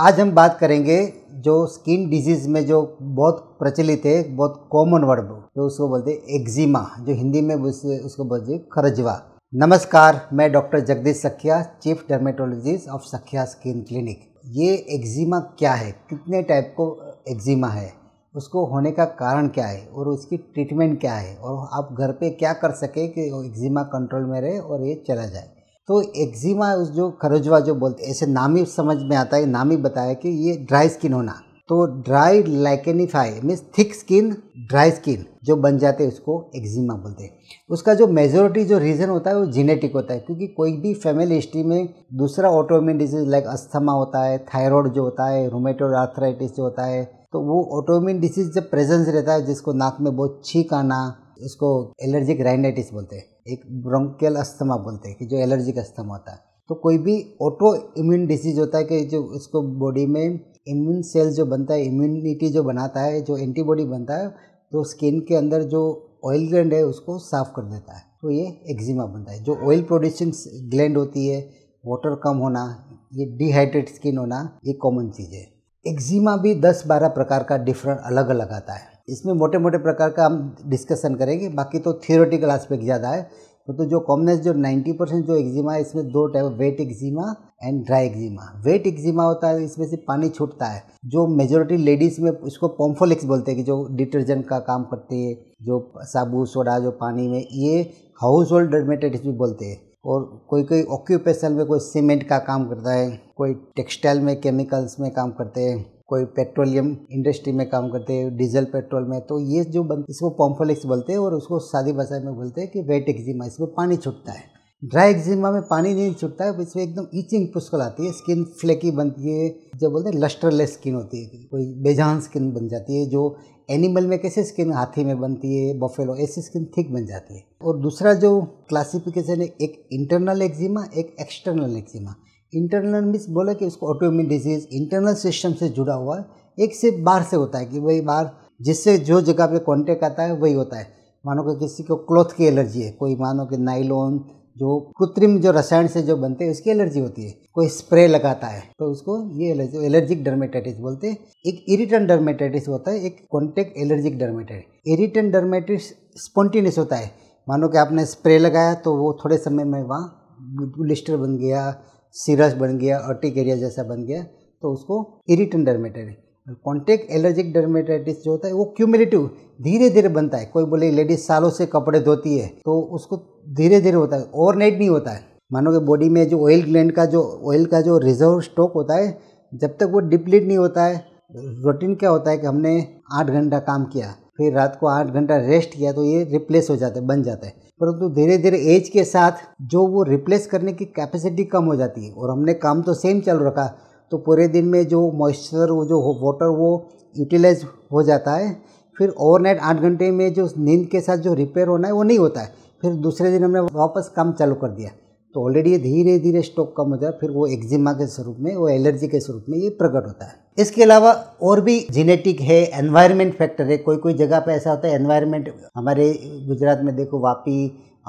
आज हम बात करेंगे जो स्किन डिजीज़ में जो बहुत प्रचलित है बहुत कॉमन वर्ड जो उसको बोलते हैं एक्जिमा जो हिंदी में उसको बोलते हैं खरजवा नमस्कार मैं doctor Jagdish Sakhiya chief dermatologist of Sakhiya skin clinic ये एक्जिमा क्या है कितने टाइप को एक्जिमा है उसको होने का कारण क्या है और उसकी ट्रीटमेंट क्या है और आप घर पे क्या कर सके कि एक्जिमा कंट्रोल में रहे और ये चला जाए तो एक्जिमा उस जो खरजवा जो बोलते ऐसे नाम ही समझ में आता है नाम ही बताया कि ये ड्राई स्किन होना तो dry lichenified means thick skin dry skin जो बन जाते हैं उसको एक्जिमा बोलते हैं उसका जो मेजोरिटी जो रीज़न होता है वो जेनेटिक होता है क्योंकि कोई भी फैमिली हिस्ट्री में दूसरा ऑटोमिन डिजीज लाइक अस्थमा होता है थायराइड जो होता है रोमेटोड आर्थराइटिस जो होता है तो वो ऑटोमिन डिजीज़ जब प्रेजेंस रहता है जिसको नाक में बहुत छींक आना इसको एलर्जिक राइनाइटिस बोलते हैं एक ब्रोंकियल अस्थमा बोलते हैं कि जो एलर्जिक अस्थमा होता है तो कोई भी ऑटो इम्यून डिसीज होता है कि जो इसको बॉडी में इम्यून सेल जो बनता है इम्यूनिटी जो बनाता है जो एंटीबॉडी बनता है तो स्किन के अंदर जो ऑयल ग्लैंड है उसको साफ कर देता है तो ये एक्जिमा बनता है जो ऑयल प्रोड्यूसिंग ग्लैंड होती है वाटर कम होना ये डिहाइड्रेट स्किन होना ये कॉमन चीज़ है एक्जिमा भी 10-12 प्रकार का डिफरेंट अलग अलग आता है इसमें मोटे मोटे प्रकार का हम डिस्कशन करेंगे बाकी तो थियोरेटिकल एस्पेक्ट ज़्यादा है तो, तो जो कॉमनेस जो 90 परसेंट जो एक्जिमा है इसमें दो type wet eczema and dry eczema wet eczema होता है इसमें से पानी छूटता है जो मेजोरिटी लेडीज़ में इसको पॉम्फोलिक्स बोलते हैं कि जो डिटर्जेंट का काम करती है जो साबुन सोडा जो पानी में ये हाउस होल्ड रेमेटेटिस भी बोलते हैं और कोई कोई ऑक्यूपेशन में कोई सीमेंट का काम करता है कोई टेक्सटाइल में केमिकल्स में काम करते हैं कोई पेट्रोलियम इंडस्ट्री में काम करते हैं डीजल पेट्रोल में तो ये जो बन इसको पॉम्फोलिक्स बोलते हैं और उसको सादी भाषा में बोलते हैं कि वेट एक्जिमा इसमें पानी छूटता है ड्राई एक्जिमा में पानी नहीं छूटता है इसमें एकदम ईचिंग पुष्कल आती है स्किन फ्लेकी बनती है जो बोलते हैं लस्टरलेस स्किन होती है कोई बेजान स्किन बन जाती है जो एनिमल में कैसे स्किन हाथी में बनती है बफेलो ऐसी स्किन थिक बन जाती है और दूसरा जो क्लासिफिकेशन है एक इंटरनल एक्जिमा एक एक्सटर्नल एक्जिमा इंटरनल मीन्स बोले कि उसको ऑटोम्यून डिजीज इंटरनल सिस्टम से जुड़ा हुआ है एक से बाहर से होता है कि वही बाहर जिससे जो जगह पे कॉन्टेक्ट आता है वही होता है मानो कि किसी को क्लॉथ की एलर्जी है कोई मानो कि नाइलॉन जो कृत्रिम जो रसायन से जो बनते हैं उसकी एलर्जी होती है कोई स्प्रे लगाता है तो उसको ये एलर्जी एलर्जिक डर्मेटाइटिस बोलते हैं एक इरिटन डर्मेटाइटिस होता है एक contact allergic dermatitis irritant dermatitis spontaneous होता है मानो कि आपने स्प्रे लगाया तो वो थोड़े समय में वहाँ ब्लिस्टर बन गया सीरस बन गया अर्टिक एरिया जैसा बन गया तो उसको irritant dermatitis contact allergic dermatitis जो होता है वो क्यूमिलेटिव धीरे धीरे बनता है कोई बोले लेडीज सालों से कपड़े धोती है तो उसको धीरे धीरे होता है ओवरनाइट नहीं होता है मानो कि बॉडी में जो ऑयल ग्लैंड का जो ऑयल का जो रिजर्व स्टॉक होता है जब तक वो डिप्लीट नहीं होता है रूटीन क्या होता है कि हमने आठ घंटा काम किया फिर रात को आठ घंटा रेस्ट किया तो ये रिप्लेस हो जाते बन जाता है परंतु धीरे धीरे एज के साथ जो वो रिप्लेस करने की कैपेसिटी कम हो जाती है और हमने काम तो सेम चालू रखा तो पूरे दिन में जो मॉइस्चर वो जो वाटर वो यूटिलाइज हो जाता है फिर ओवरनाइट आठ घंटे में जो नींद के साथ जो रिपेयर होना है वो नहीं होता है फिर दूसरे दिन हमने वापस काम चालू कर दिया तो ऑलरेडी ये धीरे धीरे स्टॉक कम हो जाए फिर वो एक्जिमा के स्वरूप में वो एलर्जी के स्वरूप में ये प्रकट होता है इसके अलावा और भी जेनेटिक है एनवायरनमेंट फैक्टर है कोई कोई जगह पर ऐसा होता है एनवायरनमेंट हमारे गुजरात में देखो वापी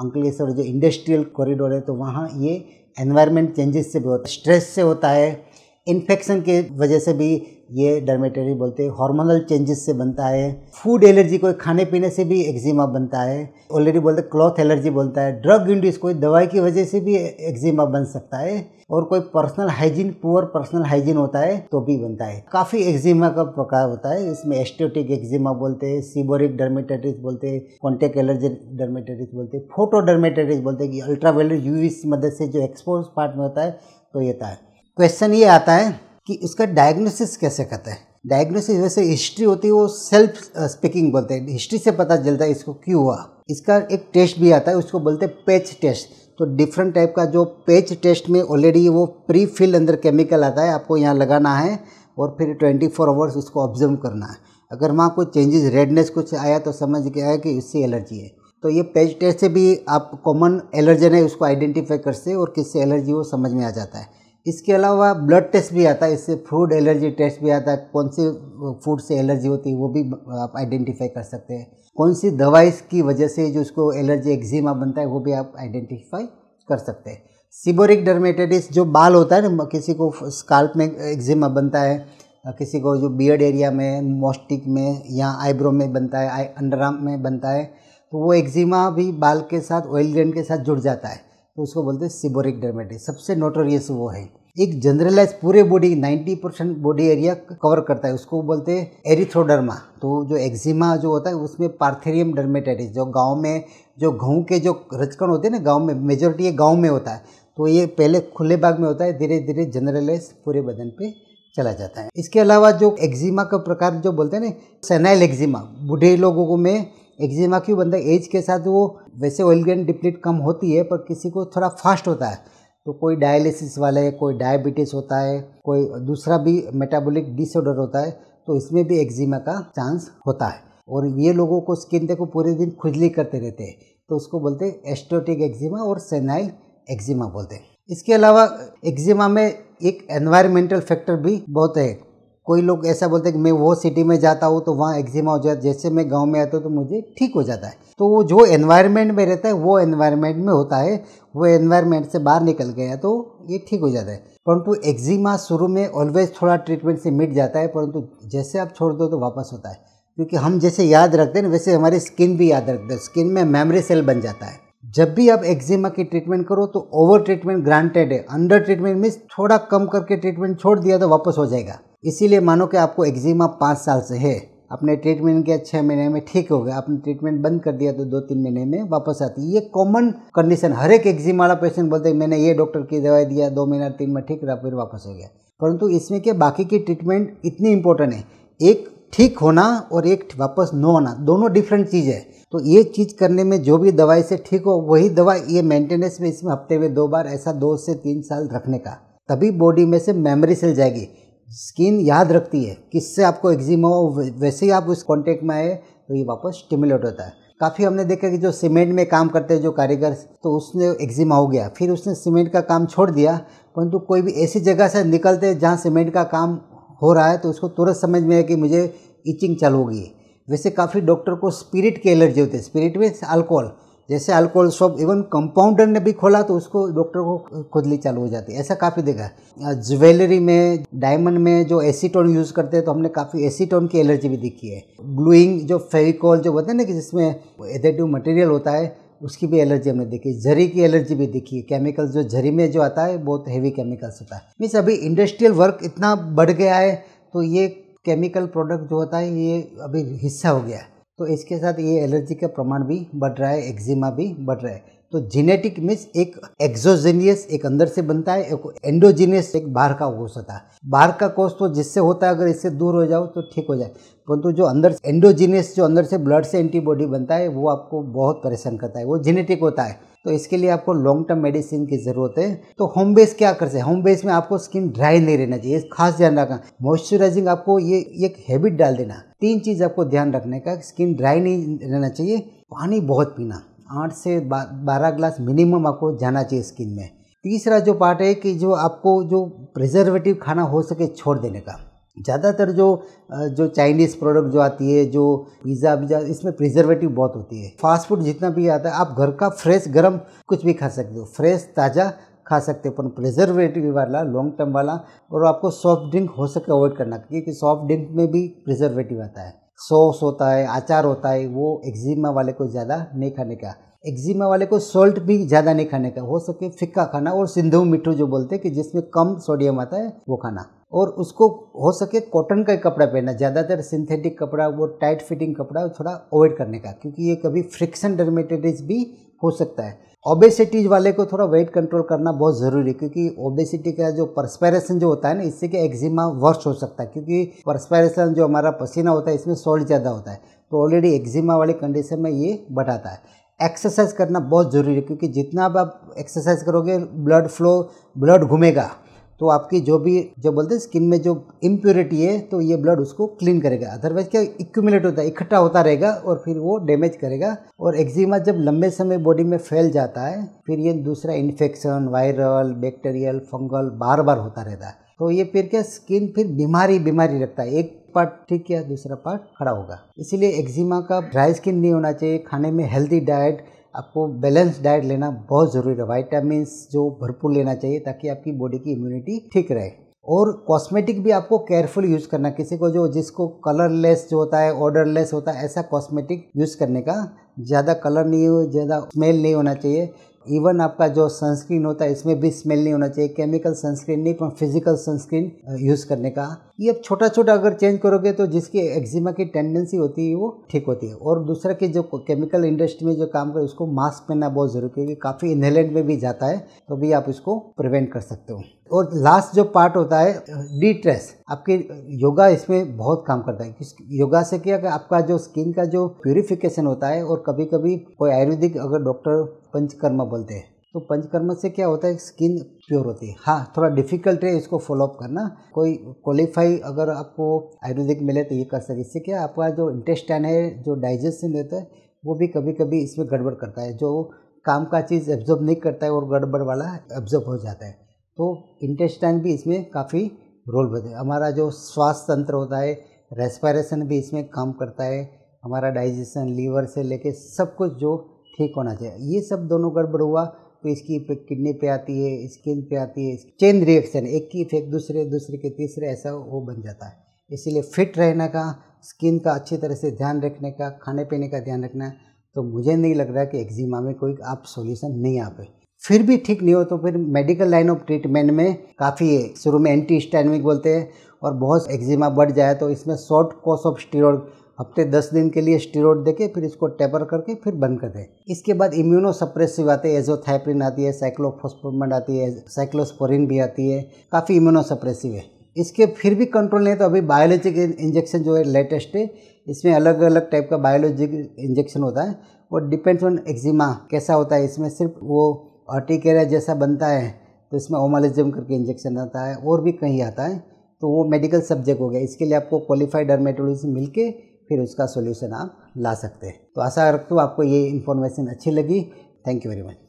अंकलेश्वर जो इंडस्ट्रियल कॉरिडोर है तो वहाँ ये एनवायरनमेंट चेंजेस से भी होता है स्ट्रेस से होता है इन्फेक्शन के वजह से भी ये डर्मेटरी बोलते हैं हार्मोनल चेंजेस से बनता है फूड एलर्जी कोई खाने पीने से भी एक्जिमा बनता है ऑलरेडी बोलते क्लॉथ एलर्जी बोलता है ड्रग इंड्यूस कोई दवाई की वजह से भी एक्जिमा बन सकता है और कोई personal hygiene poor personal hygiene होता है तो भी बनता है काफ़ी एक्जिमा का प्रकार होता है इसमें एस्टोटिक एक्जिमा बोलते हैं सीबोरिक डर्मेटाइटिस बोलते हैं कॉन्टेक्ट एलर्जी डर्मेटाइटिस बोलते हैं फोटो डर्मेटाइटिस बोलते हैं कि अल्ट्रावेलेट यूवी मदद से जो एक्सपोज पार्ट में होता है तो ये होता है क्वेश्चन ये आता है कि इसका डायग्नोसिस कैसे करते हैं डायग्नोसिस वैसे हिस्ट्री होती है वो सेल्फ स्पीकिंग uh, बोलते हैं हिस्ट्री से पता चलता है इसको क्यों हुआ इसका एक टेस्ट भी आता है उसको बोलते हैं पेच टेस्ट तो डिफरेंट टाइप का जो पेच टेस्ट में ऑलरेडी वो प्री फिल अंदर केमिकल आता है आपको यहाँ लगाना है और फिर ट्वेंटी फोर आवर्स उसको ऑब्जर्व करना है अगर वहाँ कोई चेंजेस रेडनेस कुछ आया तो समझ गया है कि इससे एलर्जी है तो ये पेच टेस्ट से भी आप कॉमन एलर्जन है उसको आइडेंटिफाई कर सकते और किससे एलर्जी वो समझ में आ जाता है इसके अलावा ब्लड टेस्ट भी आता है इससे फूड एलर्जी टेस्ट भी आता है कौन सी फूड से एलर्जी होती है वो भी आप आइडेंटिफाई कर सकते हैं कौन सी दवाई की वजह से जो उसको एलर्जी एक्जिमा बनता है वो भी आप आइडेंटिफाई कर सकते हैं सिबोरिक डर्मेटाइटिस जो बाल होता है ना किसी को स्काल्प में एक्जिमा बनता है किसी को जो बियर्ड एरिया में मोस्टिक में या आईब्रो में बनता है आई अंडर आर्म में बनता है तो वो एक्जिमा भी बाल के साथ ऑयल ग्रेन के साथ जुड़ जाता है तो उसको बोलते हैं सिबोरिक डर्मेटिस सबसे नोटोरियस वो है एक जनरलाइज पूरे body 90 percent body area cover करता है उसको बोलते हैं एरिथ्रोडर्मा तो जो एक्जिमा जो होता है उसमें पार्थेरियम डर्मेटाइटिस जो गांव में जो गेहूँ के जो रचकण होते हैं ना गांव में मेजोरिटी ये गांव में होता है तो ये पहले खुले बाग में होता है धीरे धीरे जनरलाइज पूरे बदन पे चला जाता है इसके अलावा जो एक्जिमा का प्रकार जो बोलते हैं ना सेनाइल एक्जिमा बूढ़े लोगों को में एक्जिमा क्यों बनता है एज के साथ वो वैसे ऑयल ग्रेन डिप्लीट कम होती है पर किसी को थोड़ा फास्ट होता है तो कोई डायलिसिस वाले कोई डायबिटीज़ होता है कोई दूसरा भी मेटाबॉलिक डिसऑर्डर होता है तो इसमें भी एक्जिमा का चांस होता है और ये लोगों को स्किन देखो पूरे दिन खुजली करते रहते हैं तो उसको बोलते हैं एस्टोटिक एक्जिमा और सेनाइल एक्जिमा बोलते हैं इसके अलावा एक्जिमा में एक एनवायरमेंटल फैक्टर भी बहुत है कोई लोग ऐसा बोलते हैं कि मैं वो सिटी में जाता हूँ तो वहाँ एक्जिमा हो जाता है जैसे मैं गांव में आता हूँ तो मुझे ठीक हो जाता है तो वो जो एनवायरनमेंट में रहता है वो एनवायरनमेंट में होता है वो एनवायरनमेंट से बाहर निकल गया तो ये ठीक हो जाता है परंतु एक्जिमा शुरू में ऑलवेज थोड़ा ट्रीटमेंट से मिट जाता है परंतु जैसे आप छोड़ दो तो वापस होता है क्योंकि हम जैसे याद रखते हैं वैसे हमारी स्किन भी याद रखते हैं स्किन में मेमोरी सेल बन जाता है जब भी आप एक्जिमा की ट्रीटमेंट करो तो ओवर ट्रीटमेंट ग्रांटेड है अंडर ट्रीटमेंट मीन्स थोड़ा कम करके ट्रीटमेंट छोड़ दिया तो वापस हो जाएगा इसीलिए मानो कि आपको एक्जिमा पाँच साल से है अपने ट्रीटमेंट के छः महीने में ठीक हो गया आपने ट्रीटमेंट बंद कर दिया तो दो तीन महीने में वापस आती है ये कॉमन कंडीशन हर एक एक्जिम वाला पेशेंट बोलते हैं मैंने ये डॉक्टर की दवाई दिया दो महीना तीन महीना ठीक रहा फिर वापस हो गया परंतु इसमें क्या बाकी की ट्रीटमेंट इतनी इम्पोर्टेंट है एक ठीक होना और एक वापस न होना दोनों डिफरेंट चीज़ है तो ये चीज़ करने में जो भी दवाई से ठीक हो वही दवा ये मेंटेनेंस में इसमें हफ्ते में दो बार ऐसा दो से तीन साल रखने का तभी बॉडी में से मेमोरी सेल जाएगी स्किन याद रखती है किससे आपको एक्जिमा हो वैसे ही आप उस कॉन्टेक्ट में आए तो ये वापस स्टिमुलेट होता है काफ़ी हमने देखा कि जो सीमेंट में काम करते हैं जो कारीगर तो उसने एग्जिमा हो गया फिर उसने सीमेंट का काम छोड़ दिया परंतु कोई भी ऐसी जगह से निकलते हैं जहाँ सीमेंट का काम हो रहा है तो उसको तुरंत समझ में आया कि मुझे इचिंग चालू होगी वैसे काफ़ी डॉक्टर को स्पिरिट की एलर्जी होती है स्पिरिट में अल्कोहल जैसे अल्कोहल शॉप इवन कंपाउंडर ने भी खोला तो उसको डॉक्टर को खुदली चालू हो जाती है ऐसा काफ़ी देखा ज्वेलरी में डायमंड में जो एसीटोन यूज़ करते हैं तो हमने काफ़ी एसीटोन की एलर्जी भी देखी है ग्लूइंग जो फेविकॉल जो होता है ना कि जिसमें एडेटिव मटेरियल होता है उसकी भी एलर्जी हमने देखी जरी की एलर्जी भी देखी है केमिकल जो झरी में जो आता है बहुत हैवी केमिकल्स होता है मीन्स अभी इंडस्ट्रियल वर्क इतना बढ़ गया है तो ये केमिकल प्रोडक्ट जो होता है ये अभी हिस्सा हो गया है तो इसके साथ ये एलर्जी का प्रमाण भी बढ़ रहा है एक्जिमा भी बढ़ रहा है तो जेनेटिक मीन्स एक एक्सोजेनियस एक अंदर से बनता है एक एंडोजीनियस एक बाहर का कोष होता है बाहर का कोष तो जिससे होता है अगर इससे दूर हो जाओ तो ठीक हो जाए परंतु तो जो अंदर एंडोजीनियस जो अंदर से ब्लड से एंटीबॉडी बनता है वो आपको बहुत परेशान करता है वो जेनेटिक होता है तो इसके लिए आपको लॉन्ग टर्म मेडिसिन की ज़रूरत है तो होम बेस क्या कर सकते हैं होम बेस में आपको स्किन ड्राई नहीं रहना चाहिए खास ध्यान रखना मॉइस्चराइजिंग आपको ये एक हैबिट डाल देना तीन चीज़ आपको ध्यान रखने का स्किन ड्राई नहीं रहना चाहिए पानी बहुत पीना आठ से बारह ग्लास मिनिमम आपको जाना चाहिए स्किन में तीसरा जो पार्ट है कि जो आपको जो प्रिजर्वेटिव खाना हो सके छोड़ देने का ज़्यादातर जो जो चाइनीज़ प्रोडक्ट जो आती है जो पिज़्ज़ा विज़ा इसमें प्रिजर्वेटिव बहुत होती है फास्ट फूड जितना भी आता है आप घर का फ्रेश गर्म कुछ भी खा सकते हो फ्रेश ताज़ा खा सकते हो पर प्रिजर्वेटिव वाला लॉन्ग टर्म वाला और आपको सॉफ्ट ड्रिंक हो सके अवॉइड करना क्योंकि सॉफ्ट ड्रिंक में भी प्रिजर्वेटिव आता है सॉस होता है अचार होता है वो एक्जिमा वाले को ज़्यादा नहीं खाने का एक्जिमा वाले को सॉल्ट भी ज़्यादा नहीं खाने का हो सके फिक्का खाना और सिंधु मिठू जो बोलते हैं कि जिसमें कम सोडियम आता है वो खाना और उसको हो सके कॉटन का कपड़ा पहनना ज़्यादातर सिंथेटिक कपड़ा वो टाइट फिटिंग कपड़ा थोड़ा अवॉइड करने का क्योंकि ये कभी फ्रिक्शन डर्मेटाइटिस भी हो सकता है ओबेसिटीज वाले को थोड़ा वेट कंट्रोल करना बहुत ज़रूरी है क्योंकि ओबेसिटी का जो परस्पायरेशन जो होता है ना इससे कि एक्जिमा वर्ष हो सकता है क्योंकि परस्पायरेशन जो हमारा पसीना होता है इसमें सॉल्ट ज़्यादा होता है तो ऑलरेडी एक्जिमा वाली कंडीशन में ये बढ़ाता है एक्सरसाइज करना बहुत ज़रूरी है क्योंकि जितना आप एक्सरसाइज करोगे ब्लड फ्लो ब्लड घूमेगा तो आपकी जो भी जो बोलते हैं स्किन में जो इम्प्योरिटी है तो ये ब्लड उसको क्लीन करेगा अदरवाइज क्या इक्यूमुलेट होता है इकट्ठा होता रहेगा और फिर वो डैमेज करेगा और एक्जिमा जब लंबे समय बॉडी में फैल जाता है फिर ये दूसरा इन्फेक्शन वायरल बैक्टीरियल फंगल बार बार होता रहता है तो ये फिर क्या स्किन फिर बीमारी बीमारी रखता है एक पार्ट ठीक या दूसरा पार्ट खड़ा होगा इसीलिए एक्जिमा का ड्राई स्किन नहीं होना चाहिए खाने में हेल्दी डाइट आपको बैलेंस डाइट लेना बहुत ज़रूरी है वाइटामिन जो भरपूर लेना चाहिए ताकि आपकी बॉडी की इम्यूनिटी ठीक रहे और कॉस्मेटिक भी आपको केयरफुल यूज़ करना किसी को जो जिसको कलरलेस जो होता है ऑर्डरलेस होता है ऐसा कॉस्मेटिक यूज़ करने का ज़्यादा कलर नहीं हो ज़्यादा स्मेल नहीं होना चाहिए इवन आपका जो सनस्क्रीन होता है इसमें भी स्मेल नहीं होना चाहिए केमिकल सनस्क्रीन नहीं पर फिजिकल सनस्क्रीन यूज़ करने का ये आप छोटा छोटा अगर चेंज करोगे तो जिसकी एक्जिमा की टेंडेंसी होती है वो ठीक होती है और दूसरा कि जो केमिकल इंडस्ट्री में जो काम करे उसको मास्क पहनना बहुत ज़रूरी क्योंकि काफ़ी इनहेलेंट में भी जाता है तो भी आप इसको प्रिवेंट कर सकते हो और लास्ट जो पार्ट होता है डी ट्रेस आपके योगा इसमें बहुत काम करता है योगा से क्या कि आपका जो स्किन का जो प्योरीफिकेशन होता है और कभी कभी कोई आयुर्वेदिक अगर डॉक्टर पंचकर्मा बोलते हैं तो पंचकर्मा से क्या होता है स्किन प्योर होती है हाँ थोड़ा डिफिकल्ट है इसको फॉलोअप करना कोई क्वालिफाई अगर आपको आयुर्वेदिक मिले तो ये कर सके इससे क्या आपका जो इंटेस्टाइन है जो डाइजेशन रहता है वो भी कभी कभी इसमें गड़बड़ करता है जो काम का चीज़ एब्जॉर्ब नहीं करता है और गड़बड़ वाला एब्जॉर्ब हो जाता है तो इंटेस्टाइन भी इसमें काफ़ी रोल बदल हमारा जो श्वास तंत्र होता है रेस्पायरेशन भी इसमें काम करता है हमारा डाइजेशन लीवर से लेके सब कुछ जो ठीक होना चाहिए ये सब दोनों गड़बड़ हुआ तो इसकी इफेक्ट किडनी पे आती है स्किन पे आती है चेन रिएक्शन एक की इफेक्ट दूसरे दूसरे के तीसरे ऐसा वो बन जाता है इसीलिए फिट रहने का स्किन का अच्छी तरह से ध्यान रखने का खाने पीने का ध्यान रखना तो मुझे नहीं लग रहा कि एक्जिमा में कोई आप सोल्यूशन नहीं आ पाए फिर भी ठीक नहीं हो तो फिर मेडिकल लाइन ऑफ ट्रीटमेंट में काफ़ी है शुरू में एंटी स्टैनमिक बोलते हैं और बहुत एक्जिमा बढ़ जाए तो इसमें शॉर्ट कोर्स ऑफ स्टीरोड हफ्ते दस दिन के लिए स्टीरोड देके फिर इसको टेपर करके फिर बंद कर दें इसके बाद इम्यूनो सप्रेसिव आते हैं एजोथाइप्रिन आती है साइक्लोफोस्पोमेंट आती है साइक्लोस्पोरिन भी आती है काफ़ी इम्यूनो सप्रेसिव है इसके फिर भी कंट्रोल नहीं तो अभी बायोलॉजिक इंजेक्शन जो है लेटेस्ट है इसमें अलग अलग टाइप का बायोलॉजिक इंजेक्शन होता है और डिपेंड्स ऑन एक्जिमा कैसा होता है इसमें सिर्फ वो अर्टिकेरिया जैसा बनता है तो इसमें ओमालिज्म करके इंजेक्शन आता है और भी कहीं आता है तो वो मेडिकल सब्जेक्ट हो गया इसके लिए आपको क्वालिफाइड डर्मेटोलॉजी मिलके फिर उसका सोल्यूशन आप ला सकते हैं तो आशा रखते हो आपको ये इन्फॉर्मेशन अच्छी लगी थैंक यू वेरी मच